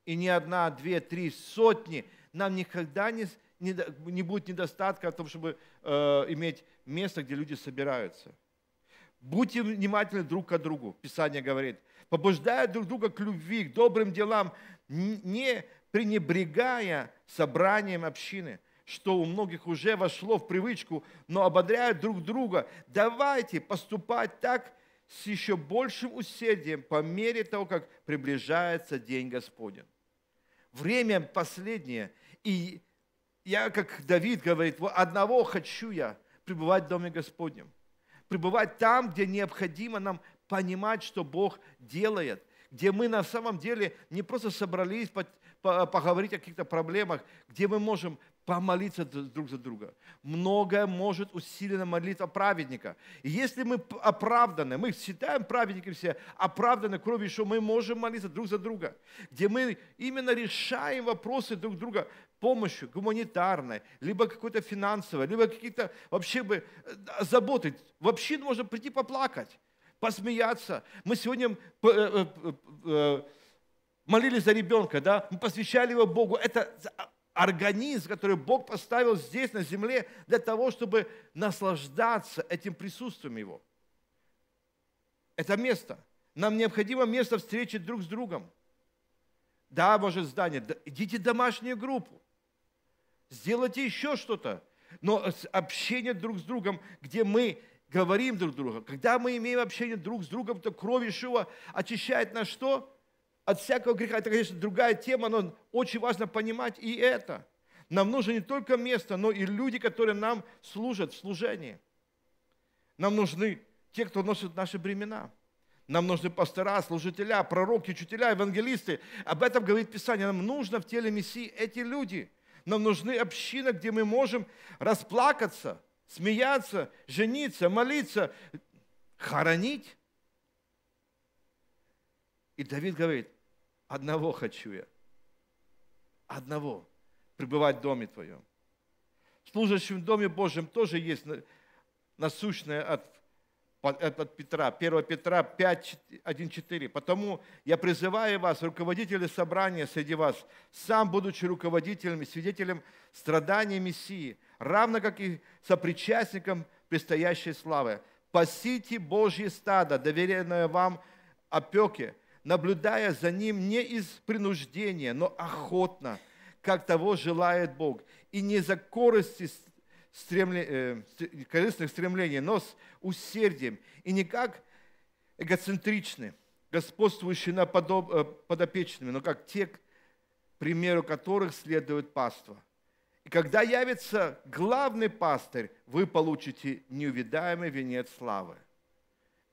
И ни одна, две, три сотни нам никогда не, не, не будет недостатка о том, чтобы э, иметь место, где люди собираются. Будьте внимательны друг к другу, Писание говорит. Побуждая друг друга к любви, к добрым делам, не пренебрегая собранием общины, что у многих уже вошло в привычку, но ободряют друг друга. Давайте поступать так с еще большим усердием по мере того, как приближается День Господень. Время последнее. И я, как Давид говорит, одного хочу я, пребывать в Доме Господнем – пребывать там, где необходимо нам понимать, что Бог делает, где мы на самом деле не просто собрались поговорить о каких-то проблемах, где мы можем помолиться друг за друга. Многое может усилена молитва праведника. И если мы оправданы, мы считаем праведники все оправданы кровью, что мы можем молиться друг за друга, где мы именно решаем вопросы друг друга, помощью гуманитарной, либо какой-то финансовой, либо какие-то вообще бы э, заботы. В общину можно прийти поплакать, посмеяться. Мы сегодня э, э, молились за ребенка, да, мы посвящали его Богу. Это а, организм, который Бог поставил здесь, на земле, для того, чтобы наслаждаться этим присутствием Его. Это место. Нам необходимо место встречи друг с другом. Да, может, здание. Идите в домашнюю группу сделайте еще что-то. Но общение друг с другом, где мы говорим друг другу, когда мы имеем общение друг с другом, то кровь Ишуа очищает нас что? От всякого греха. Это, конечно, другая тема, но очень важно понимать и это. Нам нужно не только место, но и люди, которые нам служат в служении. Нам нужны те, кто носит наши бремена. Нам нужны пастора, служителя, пророки, учителя, евангелисты. Об этом говорит Писание. Нам нужно в теле Мессии эти люди – нам нужны община, где мы можем расплакаться, смеяться, жениться, молиться, хоронить. И Давид говорит, одного хочу я, одного, пребывать в доме твоем. Служащим в доме Божьем тоже есть насущное от от Петра, 1 Петра 5, 1, 4. «Потому я призываю вас, руководители собрания среди вас, сам будучи руководителем и свидетелем страдания Мессии, равно как и сопричастником предстоящей славы, пасите Божье стадо, доверенное вам опеке, наблюдая за ним не из принуждения, но охотно, как того желает Бог, и не за корости стремле, э, корыстных стремлений, но с усердием, и не как эгоцентричны, господствующие над подоб, э, подопечными, но как те, к примеру которых следует паства. И когда явится главный пастырь, вы получите неувидаемый венец славы.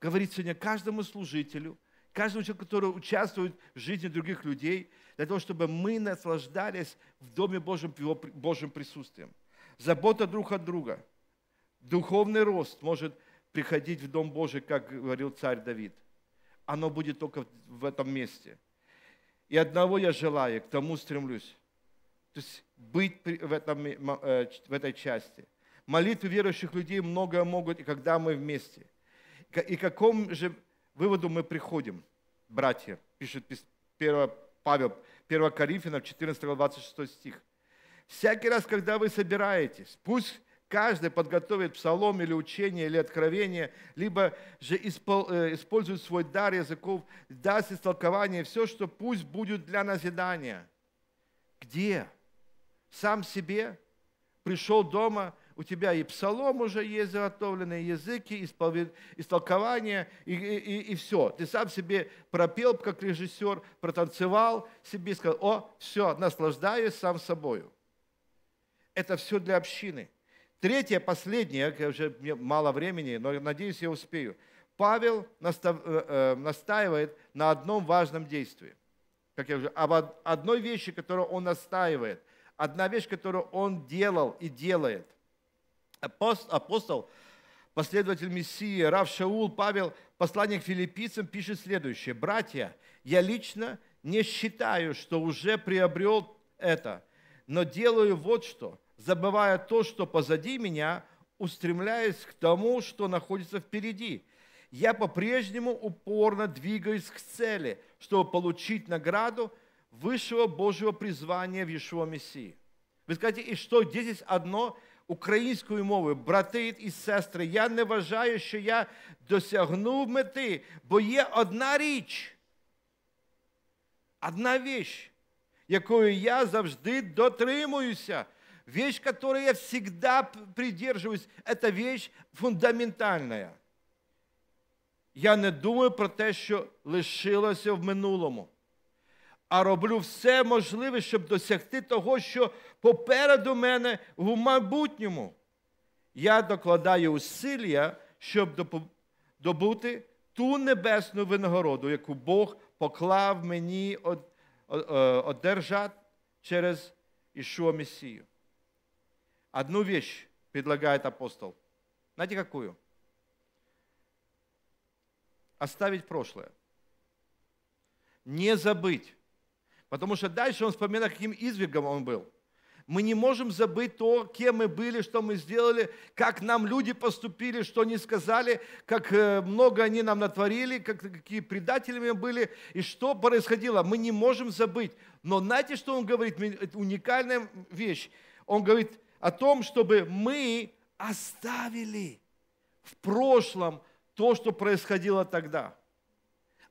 Говорит сегодня каждому служителю, каждому человеку, который участвует в жизни других людей, для того, чтобы мы наслаждались в Доме Божьем, его Божьим присутствием забота друг от друга. Духовный рост может приходить в Дом Божий, как говорил царь Давид. Оно будет только в этом месте. И одного я желаю, к тому стремлюсь. То есть быть в, этом, э, в этой части. Молитвы верующих людей многое могут, и когда мы вместе. И к какому же выводу мы приходим, братья, пишет 1 Павел, 1 Коринфянам, 14 26 стих. Всякий раз, когда вы собираетесь, пусть каждый подготовит псалом или учение, или откровение, либо же э, использует свой дар языков, даст истолкование, все, что пусть будет для назидания. Где? Сам себе? Пришел дома, у тебя и псалом уже есть заготовленные, языки, истолкования, и, и, и, и все. Ты сам себе пропел, как режиссер, протанцевал себе, сказал, о, все, наслаждаюсь сам собою. Это все для общины. Третье, последнее, я уже мало времени, но надеюсь, я успею. Павел э, э, настаивает на одном важном действии. Как я уже, а об одной вещи, которую он настаивает. Одна вещь, которую он делал и делает. Апостол, последователь Мессии, Рав Шаул, Павел, послание к филиппийцам пишет следующее. «Братья, я лично не считаю, что уже приобрел это, но делаю вот что – забывая то, что позади меня, устремляясь к тому, что находится впереди. Я по-прежнему упорно двигаюсь к цели, чтобы получить награду высшего Божьего призвания в Иешуа Мессии. Вы скажете, и что, где здесь одно украинскую мову, брати и сестры. я не вважаю, что я досягнув мети, бо є одна річ, одна вещь, якою я завжди дотримуюся – Вещь, которой я всегда придерживаюсь, это вещь фундаментальная. Я не думаю про те, що лишилося в минулому, а роблю все можливе, щоб досягти того, що попереду мене в майбутньому. Я докладаю усилля, щоб добути ту небесну винагороду, яку Бог поклав мені одержати через Ішуа Месію. Одну вещь предлагает апостол. Знаете какую? Оставить прошлое. Не забыть. Потому что дальше он вспоминает, каким извигом он был. Мы не можем забыть то, кем мы были, что мы сделали, как нам люди поступили, что они сказали, как э, много они нам натворили, как, какие предателями были и что происходило. Мы не можем забыть. Но знаете, что он говорит? Уникальная вещь. Он говорит, о том, чтобы мы оставили в прошлом то, что происходило тогда.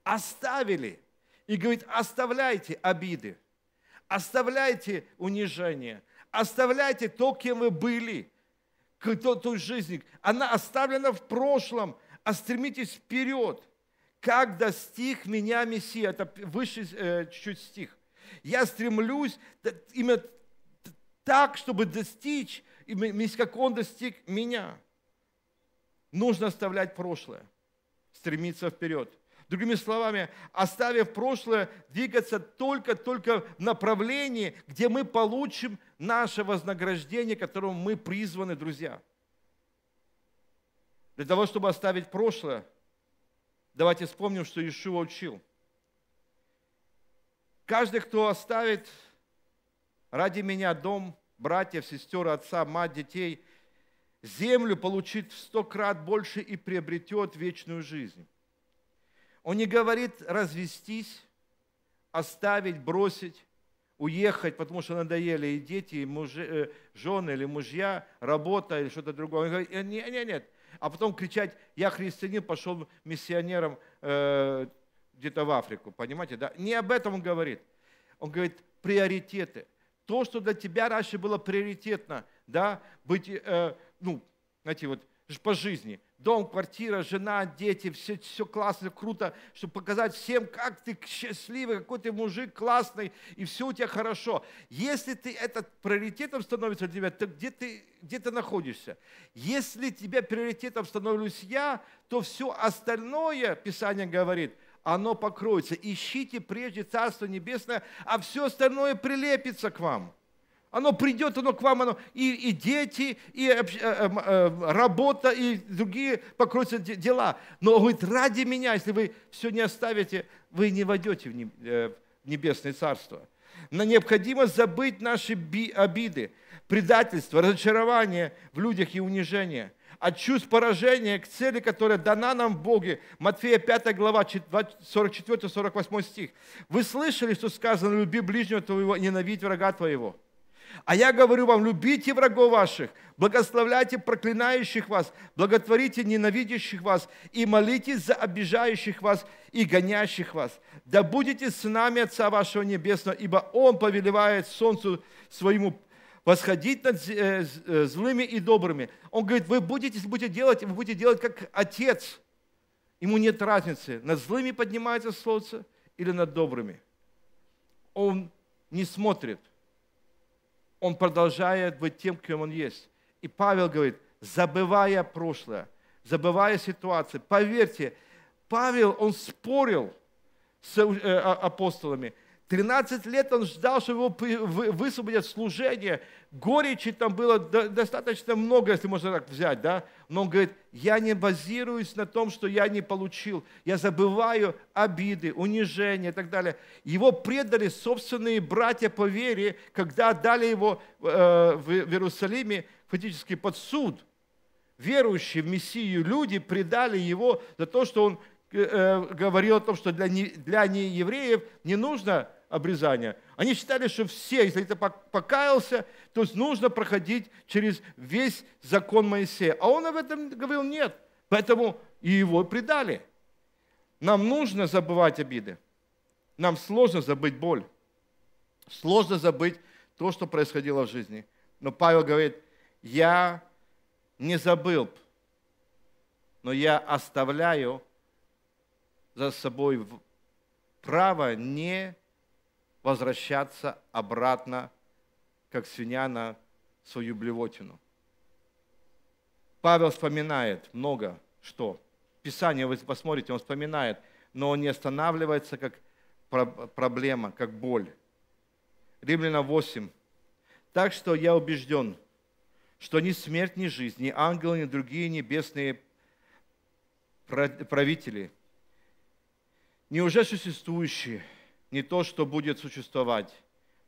Оставили. И говорит, оставляйте обиды, оставляйте унижение, оставляйте то, кем вы были, то, той жизни. Она оставлена в прошлом, а стремитесь вперед. Как достиг меня Мессия? Это выше э, чуть-чуть стих. Я стремлюсь именно так, чтобы достичь, как Он достиг меня. Нужно оставлять прошлое, стремиться вперед. Другими словами, оставив прошлое, двигаться только-только в направлении, где мы получим наше вознаграждение, которому мы призваны, друзья. Для того, чтобы оставить прошлое, давайте вспомним, что Иешуа учил. Каждый, кто оставит ради меня дом, братьев, сестер, отца, мать, детей, землю получит в сто крат больше и приобретет вечную жизнь. Он не говорит развестись, оставить, бросить, уехать, потому что надоели и дети, и мужи, э, жены, или мужья, работа, или что-то другое. Он говорит, нет, «Э, нет, нет. А потом кричать, я христианин, пошел миссионером э, где-то в Африку, понимаете, да? Не об этом он говорит. Он говорит, приоритеты – то, что для тебя раньше было приоритетно, да, быть, э, ну, знаете, вот по жизни. Дом, квартира, жена, дети, все, все классно, круто, чтобы показать всем, как ты счастливый, какой ты мужик классный, и все у тебя хорошо. Если ты этот приоритетом становится для тебя, то где ты, где ты находишься? Если тебя приоритетом становлюсь я, то все остальное, Писание говорит – оно покроется. Ищите прежде Царство Небесное, а все остальное прилепится к вам. Оно придет, оно к вам, оно и, и дети, и э, э, эм, э эм, работа, и другие покроются дела. Но говорит, ради меня, если вы все не оставите, вы не войдете э, в небесное царство. Но необходимо забыть наши обиды, предательство, разочарование в людях и унижение – от чувств поражения к цели, которая дана нам в Боге. Матфея 5 глава 44-48 стих. Вы слышали, что сказано, люби ближнего твоего, ненавидь врага твоего. А я говорю вам, любите врагов ваших, благословляйте проклинающих вас, благотворите ненавидящих вас и молитесь за обижающих вас и гонящих вас. Да будете сынами Отца вашего Небесного, ибо Он повелевает солнцу своему восходить над э, э, злыми и добрыми. Он говорит, вы будете, будете делать, вы будете делать как отец. Ему нет разницы, над злыми поднимается солнце или над добрыми. Он не смотрит. Он продолжает быть тем, кем он есть. И Павел говорит, забывая прошлое, забывая ситуацию, поверьте, Павел, он спорил с э, а, апостолами – 13 лет он ждал, что его высвободят служение. Горечи там было достаточно много, если можно так взять, да? Но он говорит, я не базируюсь на том, что я не получил. Я забываю обиды, унижения и так далее. Его предали собственные братья по вере, когда дали его э, в Иерусалиме фактически под суд. Верующие в Мессию люди предали его за то что он э, э, говорил о том, что для неевреев не нужно обрезания. Они считали, что все, если ты покаялся, то нужно проходить через весь закон Моисея. А он об этом говорил нет. Поэтому и его предали. Нам нужно забывать обиды. Нам сложно забыть боль. Сложно забыть то, что происходило в жизни. Но Павел говорит, я не забыл, но я оставляю за собой право не возвращаться обратно, как свинья на свою блевотину. Павел вспоминает много что. Писание, вы посмотрите, он вспоминает, но он не останавливается как проблема, как боль. Римляна 8. Так что я убежден, что ни смерть, ни жизнь, ни ангелы, ни другие небесные правители, ни уже существующие, не то, что будет существовать.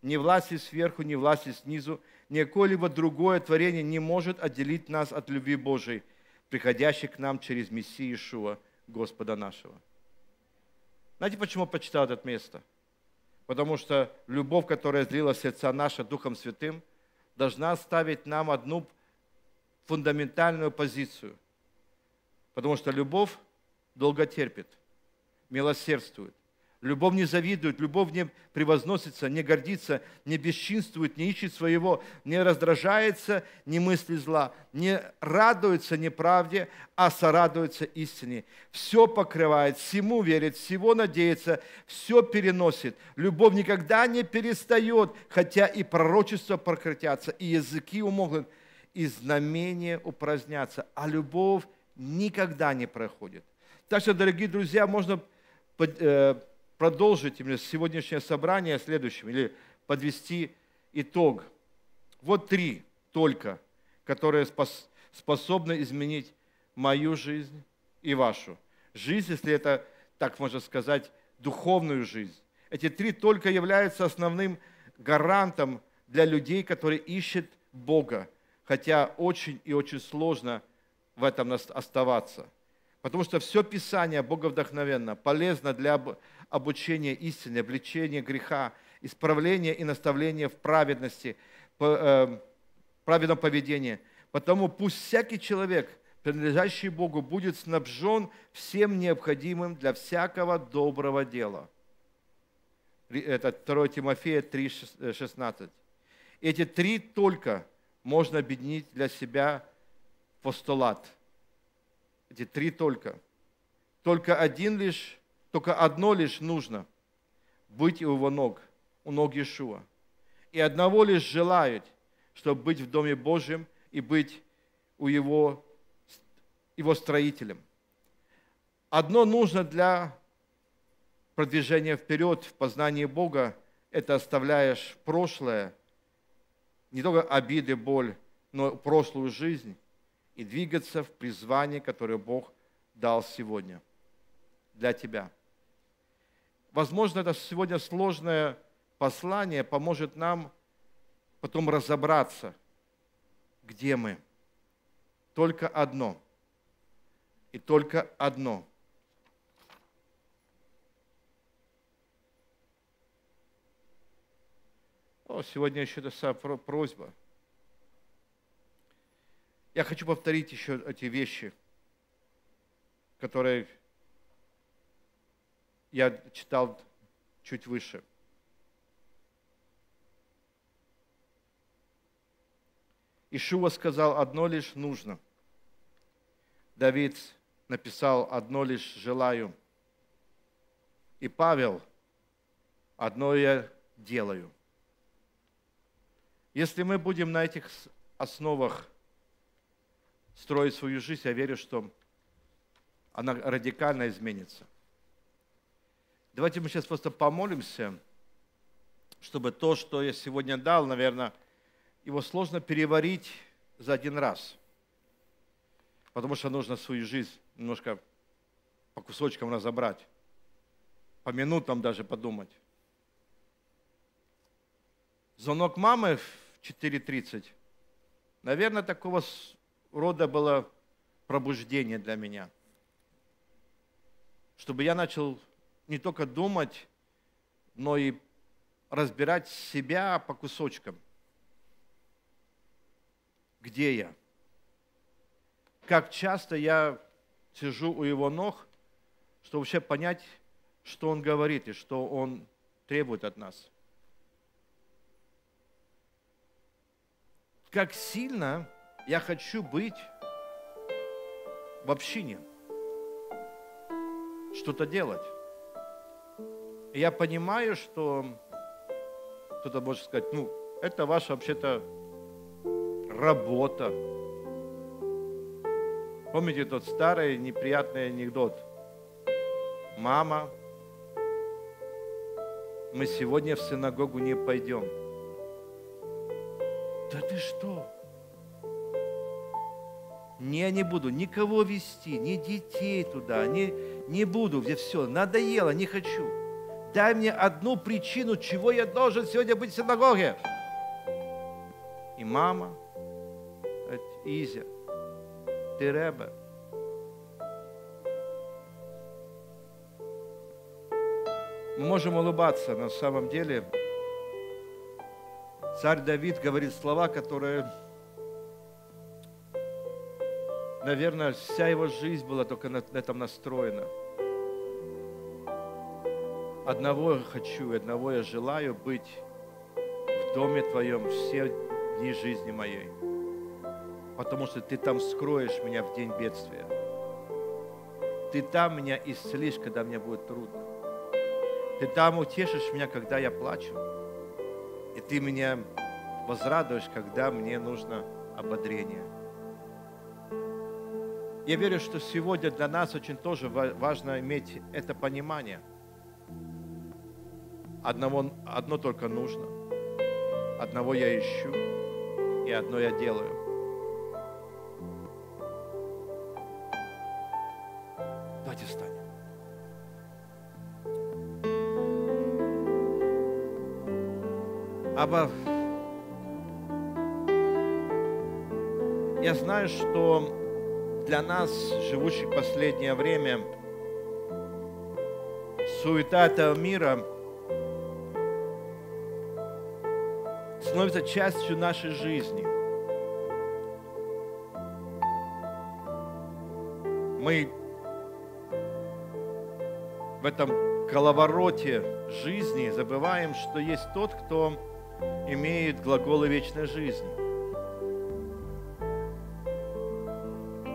Ни власти сверху, ни власти снизу, ни какое-либо другое творение не может отделить нас от любви Божией, приходящей к нам через Мессию Ишуа, Господа нашего. Знаете, почему почитал это место? Потому что любовь, которая злила сердца наша Духом Святым, должна ставить нам одну фундаментальную позицию. Потому что любовь долго терпит, милосердствует, Любовь не завидует, любовь не превозносится, не гордится, не бесчинствует, не ищет своего, не раздражается, не мысли зла, не радуется неправде, а сорадуется истине. Все покрывает, всему верит, всего надеется, все переносит. Любовь никогда не перестает, хотя и пророчества прократятся, и языки умолкнут, и знамения упразднятся, а любовь никогда не проходит. Так что, дорогие друзья, можно э, продолжить именно сегодняшнее собрание следующим, или подвести итог. Вот три только, которые спос, способны изменить мою жизнь и вашу. Жизнь, если это, так можно сказать, духовную жизнь. Эти три только являются основным гарантом для людей, которые ищут Бога, хотя очень и очень сложно в этом оставаться – Потому что все Писание боговдохновенно, полезно для обучения истины, обличения греха, исправления и наставления в праведности, эм, праведном поведении. Потому пусть всякий человек, принадлежащий Богу, будет снабжен всем необходимым для всякого доброго дела. Это 2 Тимофея 3,16. Э, Эти три только можно объединить для себя постулат – эти три только. Только один лишь, только одно лишь нужно – быть у его ног, у ног Иешуа. И одного лишь желают, чтобы быть в Доме Божьем и быть у его, его строителем. Одно нужно для продвижения вперед в познании Бога – это оставляешь прошлое, не только обиды, боль, но прошлую жизнь и двигаться в призвании, которое Бог дал сегодня для тебя. Возможно, это сегодня сложное послание поможет нам потом разобраться, где мы. Только одно. И только одно. О, сегодня еще это просьба – я хочу повторить еще эти вещи, которые я читал чуть выше. Ишуа сказал, одно лишь нужно. Давид написал, одно лишь желаю. И Павел, одно я делаю. Если мы будем на этих основах строить свою жизнь, я верю, что она радикально изменится. Давайте мы сейчас просто помолимся, чтобы то, что я сегодня дал, наверное, его сложно переварить за один раз, потому что нужно свою жизнь немножко по кусочкам разобрать, по минутам даже подумать. Звонок мамы в 4.30, наверное, такого рода было пробуждение для меня. Чтобы я начал не только думать, но и разбирать себя по кусочкам. Где я? Как часто я сижу у его ног, чтобы вообще понять, что он говорит и что он требует от нас. Как сильно я хочу быть в общине, что-то делать. И я понимаю, что кто-то может сказать, ну, это ваша вообще-то работа. Помните тот старый неприятный анекдот? Мама, мы сегодня в синагогу не пойдем. Да ты что? Не, не буду никого вести, ни детей туда, не, не буду, где все, надоело, не хочу. Дай мне одну причину, чего я должен сегодня быть в синагоге. И мама, Изя, ты Мы можем улыбаться, на самом деле царь Давид говорит слова, которые наверное, вся его жизнь была только на этом настроена. Одного я хочу, одного я желаю быть в доме Твоем все дни жизни моей, потому что Ты там скроешь меня в день бедствия. Ты там меня исцелишь, когда мне будет трудно. Ты там утешишь меня, когда я плачу. И Ты меня возрадуешь, когда мне нужно ободрение. Я верю, что сегодня для нас очень тоже важно иметь это понимание. Одного, одно только нужно. Одного я ищу, и одно я делаю. Давайте встанем. Аба, я знаю, что для нас, живущих в последнее время, суета этого мира становится частью нашей жизни. Мы в этом коловороте жизни забываем, что есть тот, кто имеет глаголы вечной жизни –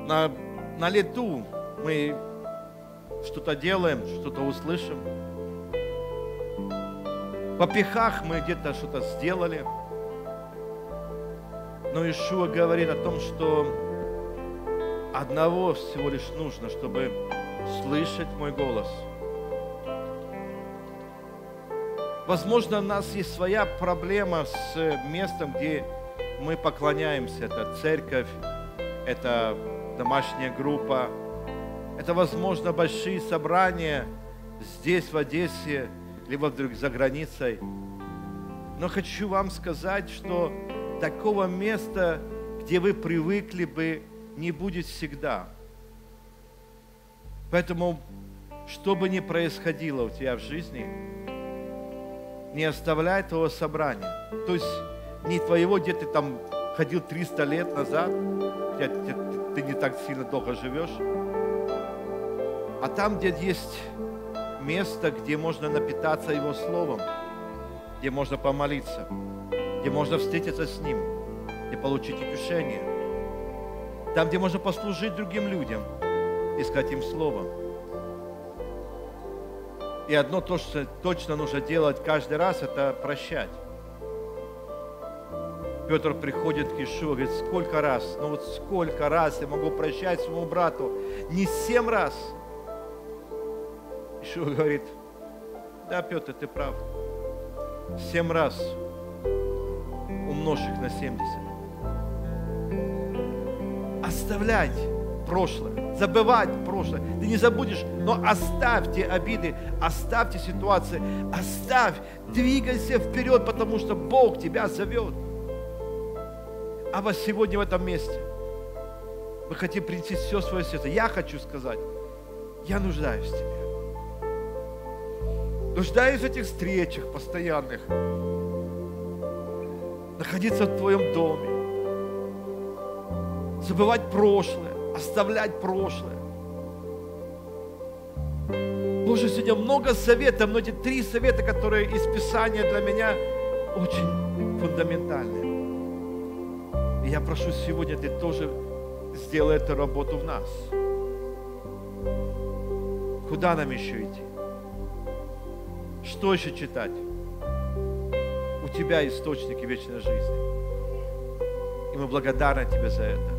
на, на лету мы что-то делаем, что-то услышим. По пихах мы где-то что-то сделали. Но Ишуа говорит о том, что одного всего лишь нужно, чтобы слышать мой голос. Возможно, у нас есть своя проблема с местом, где мы поклоняемся. Это церковь, это домашняя группа. Это, возможно, большие собрания здесь, в Одессе, либо вдруг за границей. Но хочу вам сказать, что такого места, где вы привыкли бы, не будет всегда. Поэтому, что бы ни происходило у тебя в жизни, не оставляй этого собрания. То есть не твоего, где ты там ходил 300 лет назад, тебя, тебя ты не так сильно долго живешь. А там, где есть место, где можно напитаться Его Словом, где можно помолиться, где можно встретиться с Ним и получить утешение, там, где можно послужить другим людям, искать им Словом. И одно то, что точно нужно делать каждый раз, это прощать. Петр приходит к Ишуа, говорит, сколько раз, ну вот сколько раз я могу прощать своему брату? Не семь раз. Ишуа говорит, да, Петр, ты прав. Семь раз умножь их на 70. Оставлять прошлое, забывать прошлое. Ты не забудешь, но оставьте обиды, оставьте ситуации, оставь, двигайся вперед, потому что Бог тебя зовет а вас сегодня в этом месте. Мы хотим принести все свое сердце. Я хочу сказать, я нуждаюсь в Тебе. Нуждаюсь в этих встречах постоянных. Находиться в Твоем доме. Забывать прошлое, оставлять прошлое. Боже, сегодня много советов, но эти три совета, которые из Писания для меня очень фундаментальные. И я прошу сегодня, ты тоже сделай эту работу в нас. Куда нам еще идти? Что еще читать? У Тебя источники вечной жизни. И мы благодарны Тебе за это.